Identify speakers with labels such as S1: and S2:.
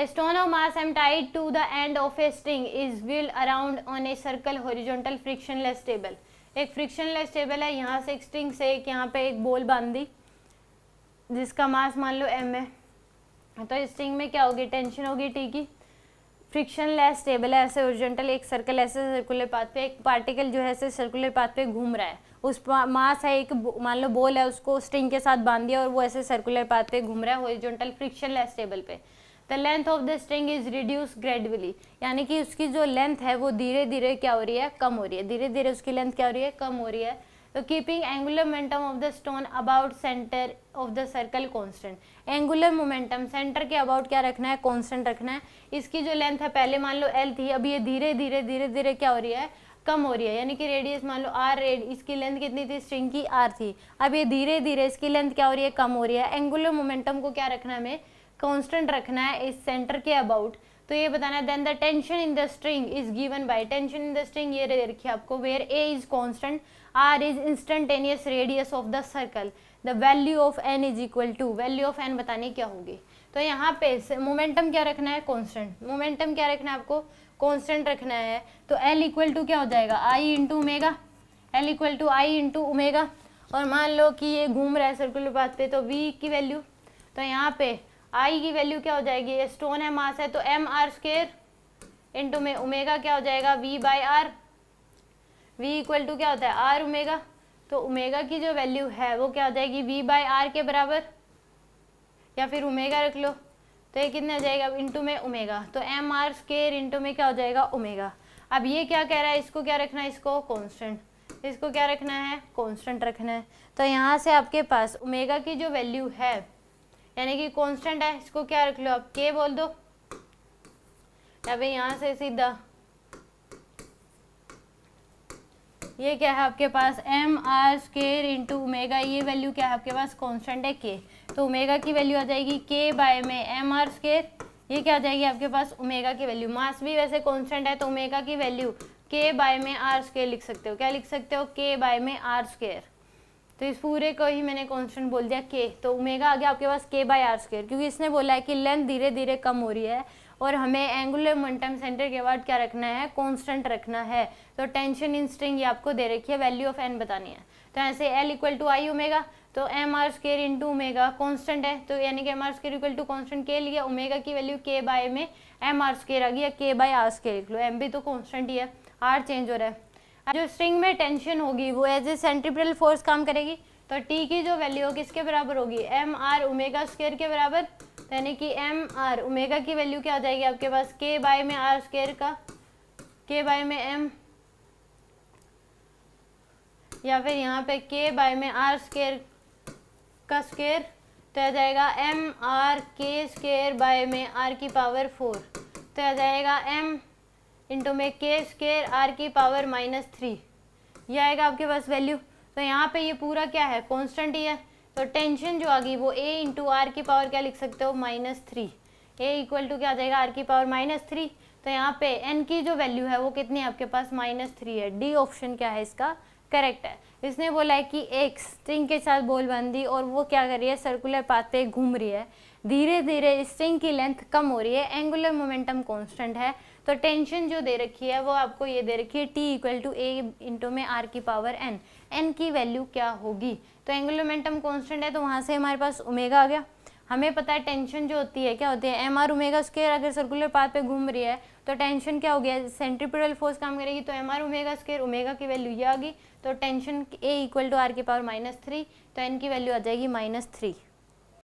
S1: A stone of mass m tied to the end of a string is wheeled around on a circle horizontal frictionless table. एक frictionless table है यहाँ से एक string से एक यहाँ पे एक बोल बांध दी जिसका मास मान लो एम है तो स्ट्रिंग में क्या होगी टेंशन होगी टी की फ्रिक्शन लेस टेबल है ऐसे ओरिजेंटल एक सर्कल ऐसे सर्कुलर पाथ पे एक पार्टिकल जो है ऐसे सर्कुलर पाथ पे घूम रहा है उस मास है एक मान लो बोल है उसको स्ट्रिंग के साथ बांध दिया और वो ऐसे सर्कुलर पाथ पे घूम रहा है ओरिजेंटल फ्रिक्शन लेस टेबल पे the length of the string is reduce gradually यानी कि उसकी जो लेंथ है वो धीरे धीरे क्या हो रही है कम हो रही है धीरे धीरे उसकी लेंथ क्या हो रही है कम हो रही है तो keeping angular momentum of the stone about centre of the circle constant angular momentum centre के अबाउट क्या रखना है कॉन्स्टेंट रखना है इसकी जो लेंथ है पहले मान लो एल थी अब ये धीरे धीरे धीरे धीरे क्या हो रही है कम हो रही है यानी कि रेडियस मान लो आर रेड इसकी लेंथ कितनी थी स्ट्रिंग की आर थी अब ये धीरे धीरे इसकी लेंथ क्या हो रही है कम हो रही है एंगुलर मोमेंटम को क्या रखना है हमें कॉन्स्टेंट रखना है इस सेंटर के अबाउट तो ये बताना है then the tension in the string is given by tension in the string ये दे रखिए आपको where A is constant R is instantaneous radius of the circle the value of N is equal to value of N बताने क्या होगी तो यहाँ पे मोमेंटम क्या रखना है कॉन्स्टेंट मोमेंटम क्या रखना है आपको कॉन्स्टेंट रखना है तो एल इक्वल टू क्या हो जाएगा I into omega L equal to I into omega और मान लो कि ये घूम रहा है सर्कुलर पाथ पे तो वी की वैल्यू तो यहाँ पे आई की वैल्यू क्या हो जाएगी स्टोन है मास है तो एम आर स्केर इंटू में उमेगा क्या हो जाएगा V by R V equal to क्या होता है आर उमेगा तो उमेगा की जो वैल्यू है वो क्या हो जाएगी वी बाई आर के बराबर या फिर उमेगा रख लो तो ये कितना हो जाएगा इंटू में उमेगा तो एम आर स्केर इंटू में क्या हो जाएगा उमेगा अब ये क्या कह रहा है इसको क्या रखना है इसको कॉन्स्टेंट इसको क्या रखना है कॉन्स्टेंट रखना है तो यहाँ से आपके पास उमेगा की जो वैल्यू है यानी कि कांस्टेंट है इसको क्या रख लो आप के बोल दो अभी यहाँ से सीधा ये क्या है आपके पास M R square into omega ये वैल्यू क्या है आपके पास कांस्टेंट है के तो ओमेगा की वैल्यू आ जाएगी के बाय में एम आर स्केर ये क्या आ जाएगी आपके पास ओमेगा की वैल्यू मास भी वैसे कांस्टेंट है तो ओमेगा की वैल्यू के बाय में आर स्केयर लिख सकते हो क्या लिख सकते हो के बाय में आर स्केयर तो इस पूरे को ही मैंने कॉन्स्टेंट बोल दिया के तो उमेगा आ गया आपके पास के बाय आर स्क्र क्योंकि इसने बोला है कि लेंथ धीरे धीरे कम हो रही है और हमें एंगुलर मोमेंटम सेंटर के बाद क्या रखना है कॉन्स्टेंट रखना है तो टेंशन इन स्ट्रिंग ये आपको दे रखी है वैल्यू ऑफ एन बतानी है तो ऐसे L equal to I omega तो M R square into omega constant है तो यानी कि M R square equal to constant के लिया उमेगा की वैल्यू के बाय में एम आर स्केयर आ गया के बाय आर स्केयर लिख लो एम भी तो कॉन्स्टेंट ही है आर चेंज हो रहा है जो स्ट्रिंग में टेंशन होगी वो एज ए सेंट्रीपिटल फोर्स काम करेगी तो टी की जो वैल्यू होगी किसके बराबर होगी एम आर उमेगा स्क्वेयर के बराबर तो यानी कि एम आर उमेगा की वैल्यू क्या हो जाएगी आपके पास के बाय में आर स्क्वेयर का के बाय में एम या फिर यहाँ पे के बाय में आर स्केयर का स्केयर तो आ जाएगा एम आर के स्केयर बाय में आर की पावर फोर तो आ जाएगा एम इंटू में के स्केयर आर की पावर माइनस थ्री ये आएगा आपके पास वैल्यू तो यहाँ पे ये पूरा क्या है कॉन्स्टेंट ही है तो टेंशन जो आ गई वो ए इंटू आर की पावर क्या लिख सकते हो minus three A equal to क्या आ जाएगा आर की पावर माइनस थ्री तो यहाँ पे एन की जो वैल्यू है वो कितनी है आपके पास माइनस थ्री है डी ऑप्शन क्या है इसका करेक्ट है इसने बोला है कि एक स्ट्रिंग के साथ बोल बांधी और वो क्या कर रही है सर्कुलर पाथ पे घूम रही है धीरे धीरे स्ट्रिंग की लेंथ कम हो रही है एंगुलर मोमेंटम कॉन्स्टेंट है तो टेंशन जो दे रखी है वो आपको ये दे रखी है T equal to A into में आर की पावर एन एन की वैल्यू क्या होगी तो एंगुलर मोमेंटम है तो वहाँ से हमारे पास उमेगा आ गया हमें पता है टेंशन जो होती है क्या होती है एम आर उमेगा स्केयर अगर सर्कुलर पाथ पे घूम रही है तो टेंशन क्या हो गया सेंट्रीपिडल फोर्स काम करेगी तो M R omega square omega की वैल्यू ये आ गई तो tension A equal to R की पावर माइनस थ्री तो एन की वैल्यू आ जाएगी माइनस थ्री